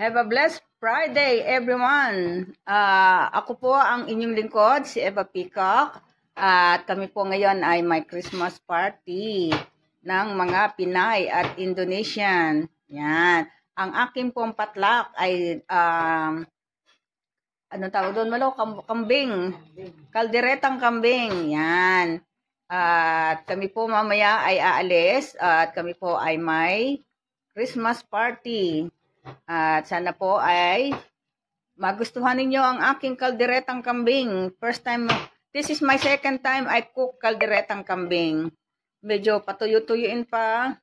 Have a blessed Friday, everyone! Uh, ako po ang inyong lingkod, si Eva Peacock. At kami po ngayon ay may Christmas party ng mga Pinay at Indonesian. Yan. Ang akin pong patlak ay, um, ano tawag doon, malo? Kambing. Kalderetang kambing. Yan. At kami po mamaya ay aalis at kami po ay may Christmas party. At sana po ay magustuhan ninyo ang aking kalderetang kambing. First time, this is my second time I cook kalderetang kambing. Medyo patuyo-tuyuin pa.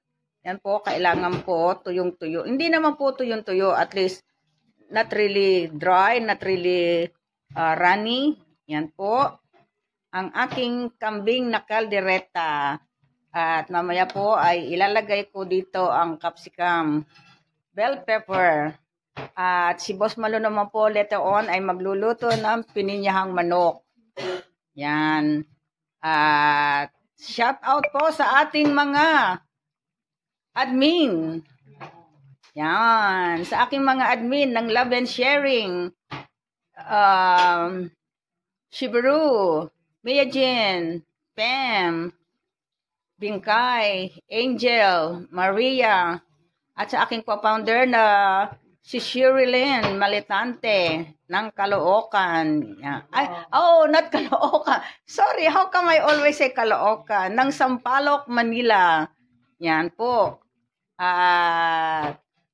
Yan po, kailangan po tuyong-tuyo. Hindi naman po tuyong-tuyo, at least not really dry, not really uh, runny. Yan po, ang aking kambing na kaldereta. At mamaya po ay ilalagay ko dito ang capsicum bell pepper. At si Boss Malo naman po later on ay magluluto ng pininyahang manok. Yan. At shout out po sa ating mga admin. Yan. Sa aking mga admin ng Love and Sharing. Um, Shibaru, Mia Jean, Pam, Bingkay, Angel, Maria, at sa aking co-founder na si Sherilyn Malitante ng Caloocan. Ay, oh, not Caloocan. Sorry, how come I always say Caloocan? Ng Sampaloc, Manila. Yan po. At uh,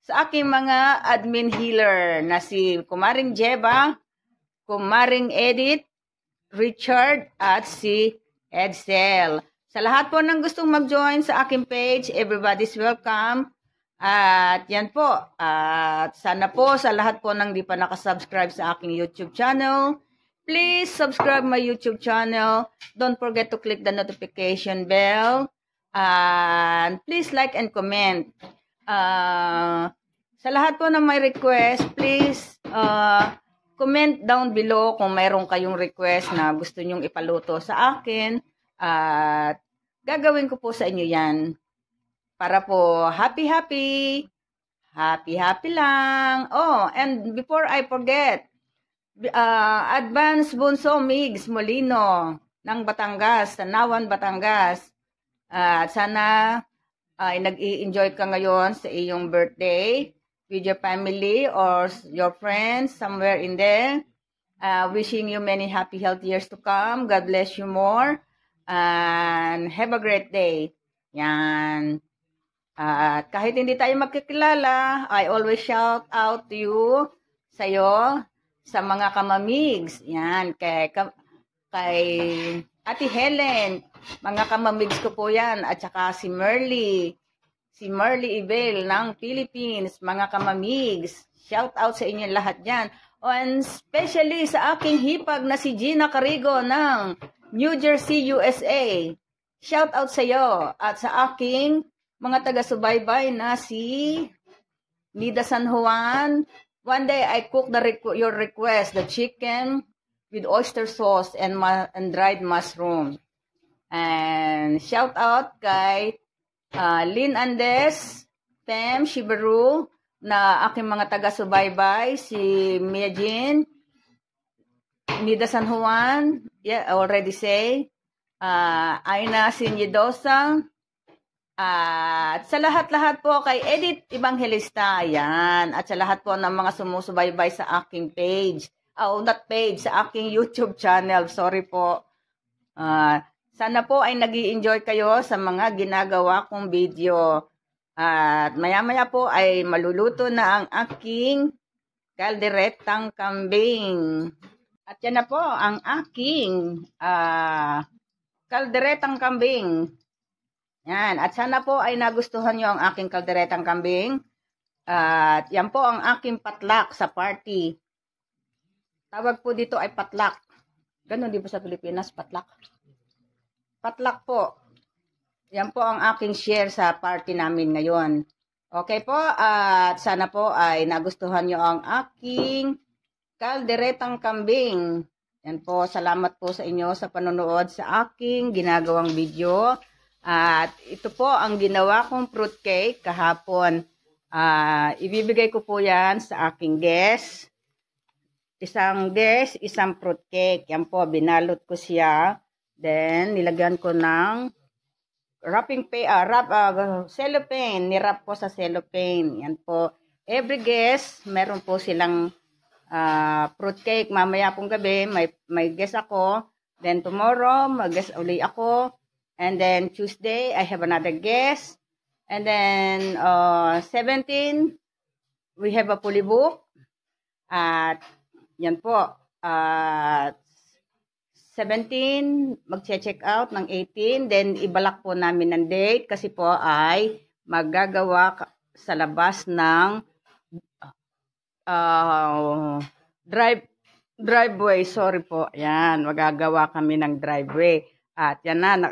sa aking mga admin healer na si Kumaring Jeba, Kumaring Edit, Richard at si Edsel. Sa lahat po ng gustong mag-join sa aking page, everybody's welcome. At yan po, at sana po sa lahat po nang di pa nakasubscribe sa aking YouTube channel, please subscribe my YouTube channel. Don't forget to click the notification bell. And please like and comment. Uh, sa lahat po ng may request, please uh, comment down below kung mayroon kayong request na gusto nyong ipaluto sa akin. At gagawin ko po sa inyo yan. Para po happy-happy. Happy-happy lang. Oh, and before I forget, uh, Advance Bunso Migs Molino ng Batangas, Tanawan, Batangas. Uh, sana ay uh, nag-i-enjoy ka ngayon sa iyong birthday with your family or your friends somewhere in there. Uh, wishing you many happy healthy years to come. God bless you more. And have a great day. Yan. At kahit hindi tayo magkakilala, I always shout out to you, sa'yo, sa mga kamamigs. Yan, kay, kay Ate Helen, mga kamamigs ko po yan. At saka si Merly, si Merly Ibel ng Philippines, mga kamamigs. Shout out sa inyo lahat yan. and especially sa aking hipag na si Gina Carigo ng New Jersey, USA. Shout out sa iyo at sa aking mga taga-subaybay na si Nida San Juan. One day, I cook the requ- your request, the chicken with oyster sauce and, ma- and dried mushroom. And shout out kay uh, Lynn Andes, Pam Shibaru, na aking mga taga-subaybay, si Mia Jean, Nida San Juan, yeah, already say, uh, Aina Sinyedosa, at sa lahat-lahat po kay Edit Evangelista, ayan. At sa lahat po ng mga sumusubaybay sa aking page. Oh, not page, sa aking YouTube channel. Sorry po. Uh, sana po ay nag enjoy kayo sa mga ginagawa kong video. At maya-maya po ay maluluto na ang aking kalderetang kambing. At yan na po ang aking uh, kalderetang kambing. Yan. At sana po ay nagustuhan nyo ang aking kalderetang kambing. At yan po ang aking patlak sa party. Tawag po dito ay patlak. Ganon di ba sa Pilipinas, patlak? Patlak po. Yan po ang aking share sa party namin ngayon. Okay po, at sana po ay nagustuhan nyo ang aking kalderetang kambing. Yan po, salamat po sa inyo sa panonood sa aking ginagawang video. At ito po ang ginawa kong fruit cake kahapon. Uh, ibibigay ko po yan sa aking guest. Isang guest, isang fruit cake. Yan po, binalot ko siya. Then, nilagyan ko ng wrapping pa uh, wrap, uh, cellophane. Nirap ko sa cellophane. Yan po. Every guest, meron po silang uh, fruit cake. Mamaya pong gabi, may, may guest ako. Then tomorrow, mag-guest uli ako. And then Tuesday, I have another guest. And then uh, 17, we have a fully book. At yan po, at uh, 17, magche-check out ng 18. Then ibalak po namin ng date kasi po ay magagawa sa labas ng uh, drive driveway. Sorry po. Yan, magagawa kami ng driveway. At yan na,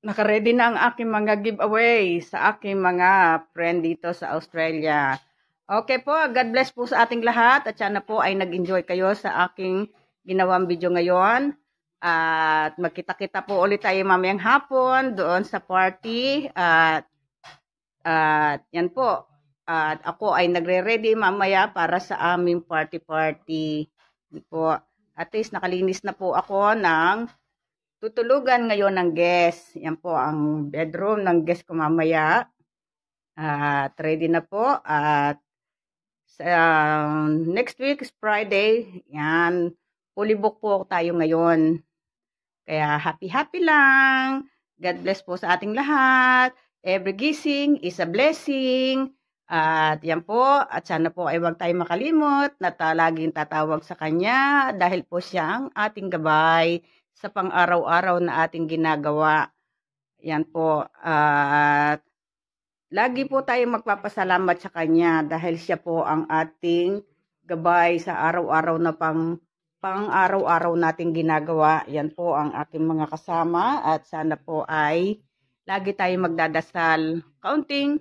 Nakaready na ang aking mga giveaway sa aking mga friend dito sa Australia. Okay po, God bless po sa ating lahat at sana po ay nag-enjoy kayo sa aking ginawang video ngayon. At magkita-kita po ulit tayo mamayang hapon doon sa party. At, at yan po, at ako ay nagre-ready mamaya para sa aming party-party. Po. At least nakalinis na po ako ng tutulugan ngayon ng guest. Yan po ang bedroom ng guest ko mamaya. At uh, ready na po. At uh, next week is Friday. Yan. Fully book po tayo ngayon. Kaya happy-happy lang. God bless po sa ating lahat. Every gising is a blessing. At yan po, at sana po ay huwag tayong makalimot na laging tatawag sa Kanya dahil po siya ang ating gabay sa pang-araw-araw na ating ginagawa. Yan po. At lagi po tayo magpapasalamat sa Kanya dahil siya po ang ating gabay sa araw-araw na pang pang araw-araw nating ginagawa. Yan po ang aking mga kasama at sana po ay lagi tayo magdadasal. Counting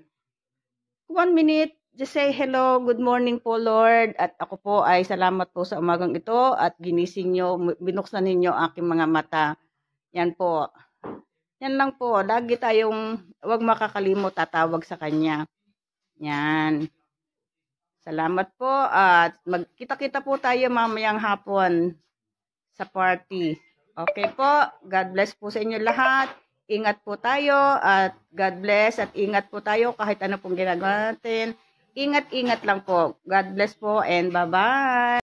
1 minute just say hello, good morning po Lord. At ako po ay salamat po sa umagang ito at ginising nyo, binuksan ninyo aking mga mata. Yan po. Yan lang po. Lagi tayong wag makakalimot tatawag sa Kanya. Yan. Salamat po at magkita-kita po tayo mamayang hapon sa party. Okay po. God bless po sa inyo lahat ingat po tayo at God bless at ingat po tayo kahit ano pong ginagawa natin. Ingat-ingat lang po. God bless po and bye-bye.